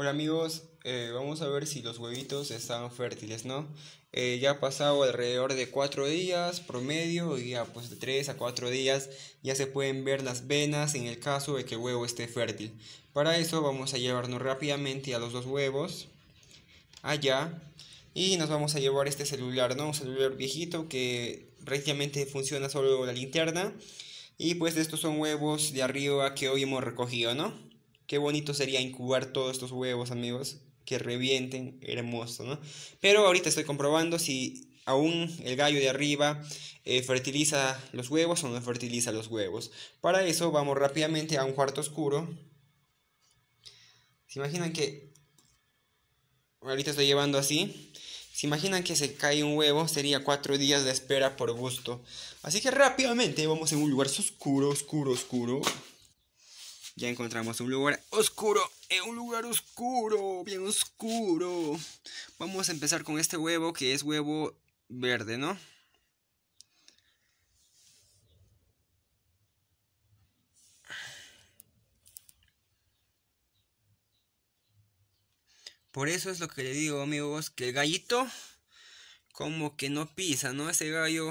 Hola amigos, eh, vamos a ver si los huevitos están fértiles, ¿no? Eh, ya ha pasado alrededor de 4 días promedio y ya pues de 3 a 4 días ya se pueden ver las venas en el caso de que el huevo esté fértil. Para eso vamos a llevarnos rápidamente a los dos huevos allá y nos vamos a llevar este celular, ¿no? Un celular viejito que prácticamente funciona solo la linterna y pues estos son huevos de arriba que hoy hemos recogido, ¿no? Qué bonito sería incubar todos estos huevos, amigos, que revienten, hermoso, ¿no? Pero ahorita estoy comprobando si aún el gallo de arriba eh, fertiliza los huevos o no fertiliza los huevos. Para eso vamos rápidamente a un cuarto oscuro. ¿Se imaginan que... Ahorita estoy llevando así. ¿Se imaginan que se cae un huevo? Sería cuatro días de espera por gusto. Así que rápidamente vamos en un lugar oscuro, oscuro, oscuro. Ya encontramos un lugar oscuro. En eh, un lugar oscuro. Bien oscuro. Vamos a empezar con este huevo que es huevo verde, ¿no? Por eso es lo que le digo, amigos, que el gallito como que no pisa, ¿no? Ese gallo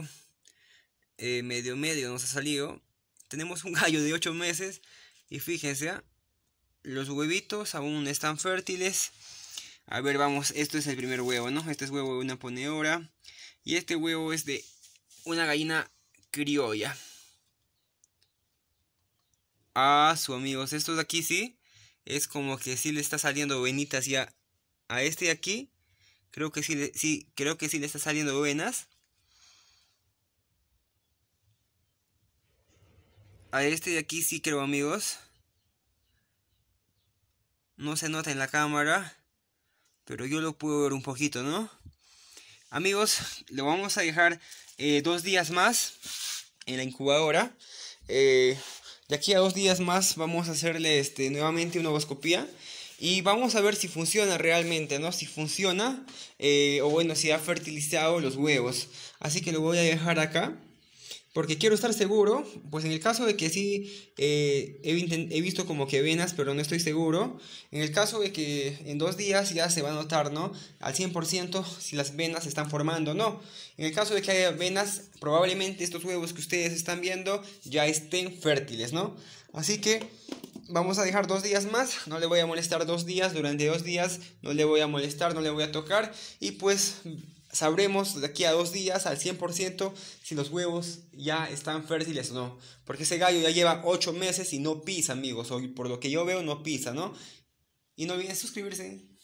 eh, medio medio nos ha salido. Tenemos un gallo de 8 meses y fíjense, los huevitos aún están fértiles. A ver, vamos, esto es el primer huevo, ¿no? Este es huevo de una poneora. Y este huevo es de una gallina criolla. Ah, su amigos, esto de aquí sí. Es como que sí le está saliendo venitas ya a este de aquí. Creo que sí, sí, creo que sí le está saliendo venas. A este de aquí sí creo, amigos. No se nota en la cámara. Pero yo lo puedo ver un poquito, ¿no? Amigos, lo vamos a dejar eh, dos días más en la incubadora. Eh, de aquí a dos días más vamos a hacerle este, nuevamente una ovoscopia Y vamos a ver si funciona realmente, ¿no? Si funciona, eh, o bueno, si ha fertilizado los huevos. Así que lo voy a dejar acá porque quiero estar seguro, pues en el caso de que sí eh, he, visto como que venas, pero no estoy seguro, en el caso de que en dos días ya se va a notar, ¿no? Al 100% si las venas se están formando, ¿no? En el caso de que haya venas, probablemente estos huevos que ustedes están viendo ya estén fértiles, ¿no? Así que vamos a dejar dos días más, no le voy a molestar dos días, durante dos días no le voy a molestar, no le voy a tocar y pues sabremos de aquí a dos días al 100% si los huevos ya están fértiles o no. Porque ese gallo ya lleva ocho meses y no pisa, amigos. O por lo que yo veo, no pisa, ¿no? Y no olviden suscribirse.